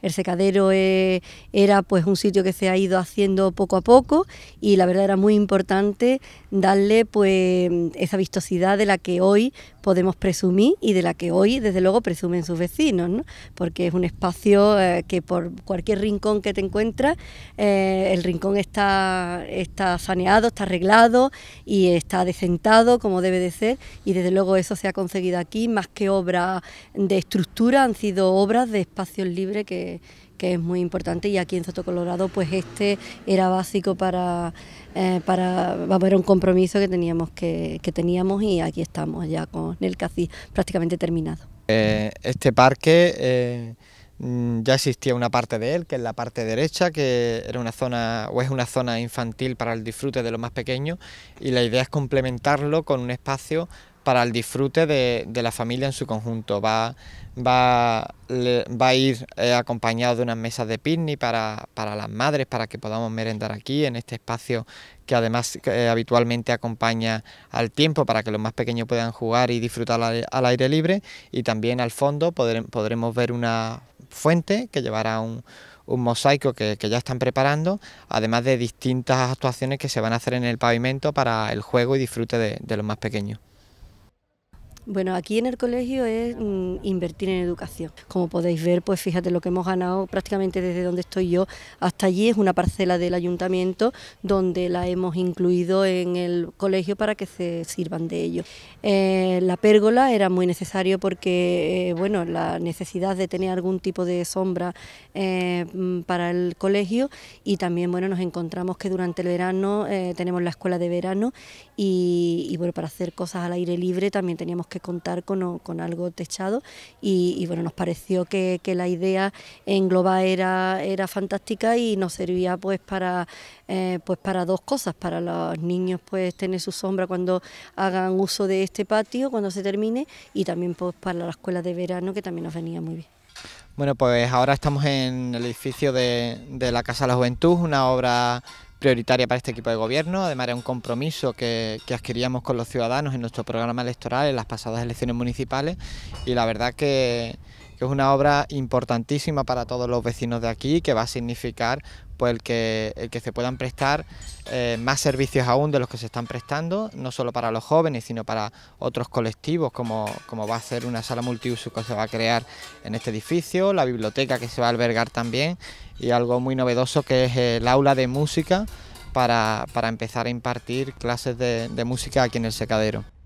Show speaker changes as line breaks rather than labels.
El secadero eh, era pues un sitio que se ha ido haciendo poco a poco y la verdad era muy importante darle pues esa vistosidad de la que hoy podemos presumir y de la que hoy desde luego presumen sus vecinos, ¿no? porque es un espacio eh, que por cualquier rincón que te encuentras, eh, el rincón está, está saneado, está arreglado y está decentado como debe de ser y desde luego eso se ha conseguido aquí, más que obras de estructura, han sido obras de espacios libres que que, es muy importante y aquí en Soto Colorado pues este era básico para, eh, para un compromiso que teníamos que, teníamos y aquí estamos ya con el casi prácticamente terminado.
Eh, este parque eh, mm, ya existía una parte de él, que es la parte derecha, que era una zona o es una zona infantil para el disfrute de los más pequeños y la idea es complementarlo con un espacio para el disfrute de, la familia en su conjunto. Va, va, a ir eh, acompañado de unas mesas de picnic para, para, las madres, para que podamos merendar aquí, en este espacio que además eh, habitualmente acompaña al tiempo para que los más pequeños puedan jugar y disfrutar al, aire libre. Y también al fondo podremos ver una fuente que llevará un, mosaico que, ya están preparando, además de distintas actuaciones que se van a hacer en el pavimento para el juego y disfrute de los más pequeños.
Bueno, aquí en el colegio es mm, invertir en educación. Como podéis ver, pues fíjate lo que hemos ganado prácticamente desde donde estoy yo hasta allí. Es una parcela del ayuntamiento donde la hemos incluido en el colegio para que se sirvan de ello. Eh, la pérgola era muy necesario porque, eh, bueno, la necesidad de tener algún tipo de sombra eh, mm, para el colegio y también, bueno, nos encontramos que durante el verano tenemos la escuela de verano y, bueno, para hacer cosas al aire libre también teníamos que contar con, algo techado y, bueno, nos pareció que, la idea en Globa era, era fantástica y nos servía pues para, eh, pues para dos cosas, para los niños pues tener su sombra cuando hagan uso de este patio, cuando se termine y también pues para la escuela de verano que también nos venía muy bien.
Bueno, pues ahora estamos en el edificio de, de la Casa de la Juventud, una obra prioritaria para este equipo de gobierno. Además, era un compromiso que, adquiríamos con los ciudadanos en nuestro programa electoral en las pasadas elecciones municipales y la verdad que es una obra importantísima para todos los vecinos de aquí que va a significar pues el que, se puedan prestar eh, más servicios aún de los que se están prestando, no solo para los jóvenes, sino para otros colectivos, como, como va a ser una sala multiuso que se va a crear en este edificio, la biblioteca que se va a albergar también, y algo muy novedoso que es el aula de música para, para empezar a impartir clases de música aquí en el secadero.